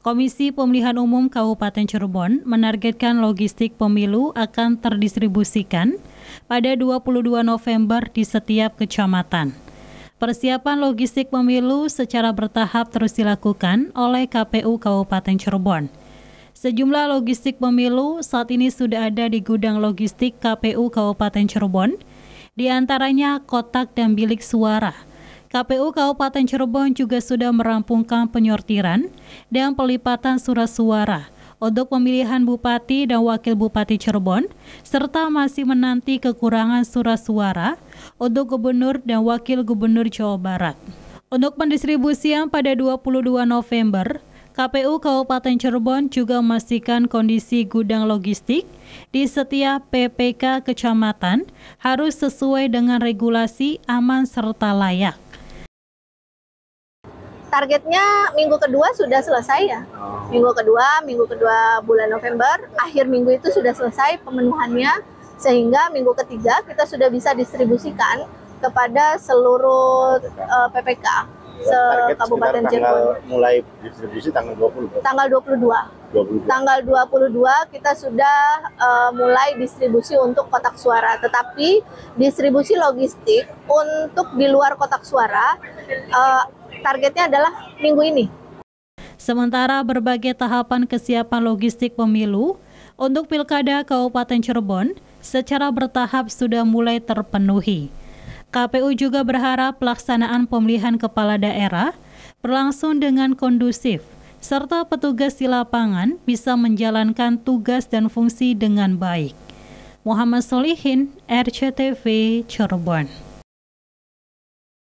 Komisi Pemilihan Umum Kabupaten Cirebon menargetkan logistik pemilu akan terdistribusikan pada 22 November di setiap kecamatan. Persiapan logistik pemilu secara bertahap terus dilakukan oleh KPU Kabupaten Cirebon. Sejumlah logistik pemilu saat ini sudah ada di gudang logistik KPU Kabupaten Cirebon, di antaranya kotak dan bilik suara KPU Kabupaten Cirebon juga sudah merampungkan penyortiran dan pelipatan surat suara untuk pemilihan bupati dan wakil bupati Cirebon, serta masih menanti kekurangan surat suara untuk gubernur dan wakil gubernur Jawa Barat. Untuk pendistribusian pada 22 November, KPU Kabupaten Cirebon juga memastikan kondisi gudang logistik di setiap PPK kecamatan harus sesuai dengan regulasi aman serta layak targetnya minggu kedua sudah selesai ya. Oh. Minggu kedua, minggu kedua bulan November, akhir minggu itu sudah selesai pemenuhannya sehingga minggu ketiga kita sudah bisa distribusikan kepada seluruh uh, eh, PPK iya, Kabupaten Cirebon. Mulai distribusi tanggal 20. Tanggal 22. 22. Tanggal 22 kita sudah uh, mulai distribusi untuk kotak suara. Tetapi distribusi logistik untuk di luar kotak suara uh, targetnya adalah minggu ini. Sementara berbagai tahapan kesiapan logistik pemilu untuk Pilkada Kabupaten Cirebon secara bertahap sudah mulai terpenuhi. KPU juga berharap pelaksanaan pemilihan kepala daerah berlangsung dengan kondusif, serta petugas di lapangan bisa menjalankan tugas dan fungsi dengan baik. Muhammad Solihin, RCTV, Cirebon.